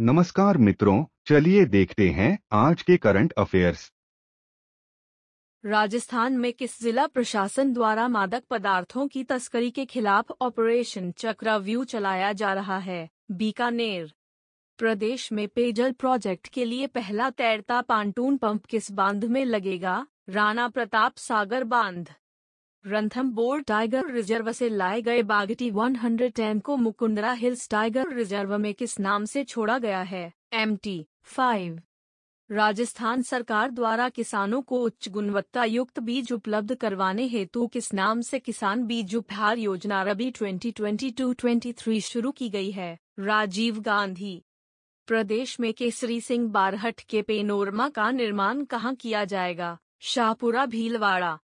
नमस्कार मित्रों चलिए देखते हैं आज के करंट अफेयर्स राजस्थान में किस जिला प्रशासन द्वारा मादक पदार्थों की तस्करी के खिलाफ ऑपरेशन चक्रव्यू चलाया जा रहा है बीकानेर प्रदेश में पेयजल प्रोजेक्ट के लिए पहला तैरता पांटून पंप किस बांध में लगेगा राणा प्रताप सागर बांध रंथम बोर्ड टाइगर रिजर्व से लाए गए बागटी 110 को मुकुंदरा हिल्स टाइगर रिजर्व में किस नाम से छोड़ा गया है एम टी फाइव राजस्थान सरकार द्वारा किसानों को उच्च गुणवत्ता युक्त बीज उपलब्ध करवाने हेतु किस नाम से किसान बीज उपहार योजना रबी 2022-23 शुरू की गई है राजीव गांधी प्रदेश में केसरी सिंह बारहट के पेनोरमा का निर्माण कहाँ किया जाएगा शाहपुरा भीलवाड़ा